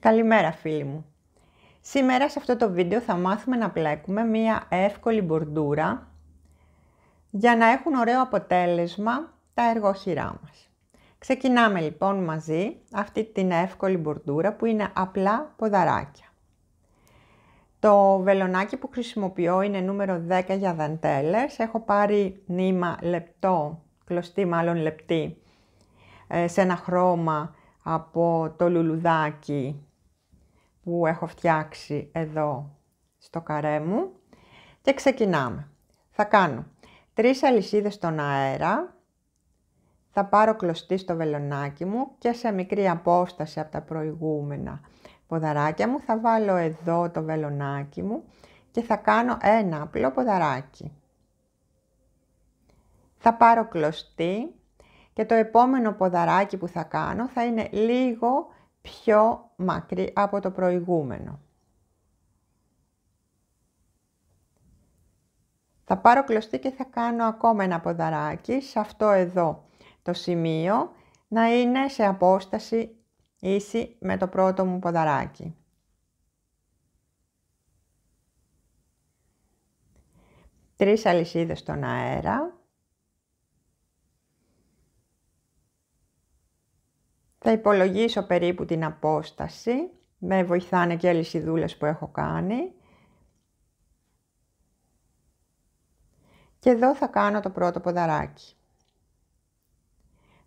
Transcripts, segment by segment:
Καλημέρα φίλοι μου! Σήμερα σε αυτό το βίντεο θα μάθουμε να πλέκουμε μία εύκολη μπορντούρα για να έχουν ωραίο αποτέλεσμα τα εργόχειρά μας. Ξεκινάμε λοιπόν μαζί αυτή την εύκολη μπορντούρα που είναι απλά ποδαράκια. Το βελονάκι που χρησιμοποιώ είναι νούμερο 10 για δαντέλες. Έχω πάρει νήμα λεπτό, κλωστή μάλλον λεπτή, ε, σε ένα χρώμα από το λουλουδάκι που έχω φτιάξει εδώ στο καρέ μου και ξεκινάμε. Θα κάνω τρεις αλυσίδες στον αέρα, θα πάρω κλωστή στο βελονάκι μου και σε μικρή απόσταση από τα προηγούμενα ποδαράκια μου θα βάλω εδώ το βελονάκι μου και θα κάνω ένα απλό ποδαράκι. Θα πάρω κλωστή και το επόμενο ποδαράκι που θα κάνω θα είναι λίγο πιο μακρύ από το προηγούμενο. Θα πάρω κλωστή και θα κάνω ακόμα ένα ποδαράκι σε αυτό εδώ το σημείο να είναι σε απόσταση ίση με το πρώτο μου ποδαράκι. Τρεις αλυσίδες στον αέρα. Θα υπολογίσω περίπου την απόσταση, με βοηθάνε και δούλες που έχω κάνει. Και εδώ θα κάνω το πρώτο ποδαράκι.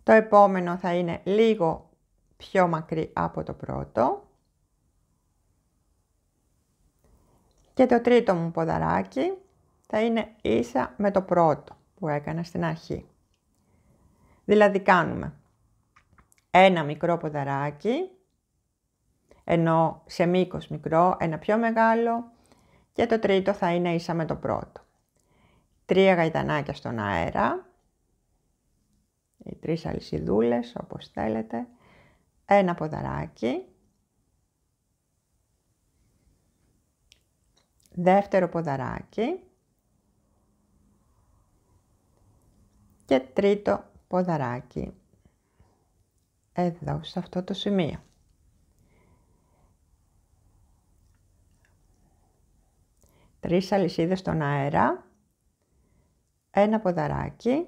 Το επόμενο θα είναι λίγο πιο μακρύ από το πρώτο. Και το τρίτο μου ποδαράκι θα είναι ίσα με το πρώτο που έκανα στην αρχή. Δηλαδή κάνουμε ένα μικρό ποδαράκι, ενώ σε μήκος μικρό ένα πιο μεγάλο και το τρίτο θα είναι ίσα με το πρώτο. Τρία γαϊτανάκια στον αέρα, οι τρεις αλυσιδούλες όπως θέλετε, ένα ποδαράκι, δεύτερο ποδαράκι και τρίτο ποδαράκι εδώ, σε αυτό το σημείο. Τρεις αλυσίδες στον αέρα, ένα ποδαράκι,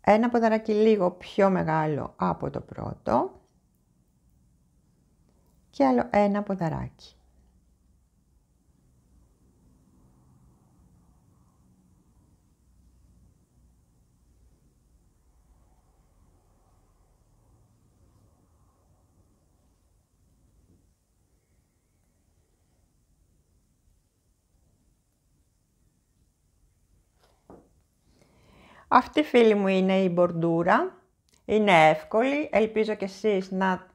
ένα ποδαράκι λίγο πιο μεγάλο από το πρώτο και άλλο ένα ποδαράκι. Αυτή φίλη μου είναι η μπορντούρα. Είναι εύκολη, ελπίζω και εσείς να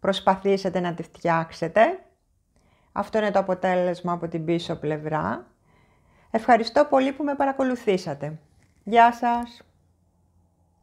προσπαθήσετε να τη φτιάξετε. Αυτό είναι το αποτέλεσμα από την πίσω πλευρά. Ευχαριστώ πολύ που με παρακολουθήσατε. Γεια σας!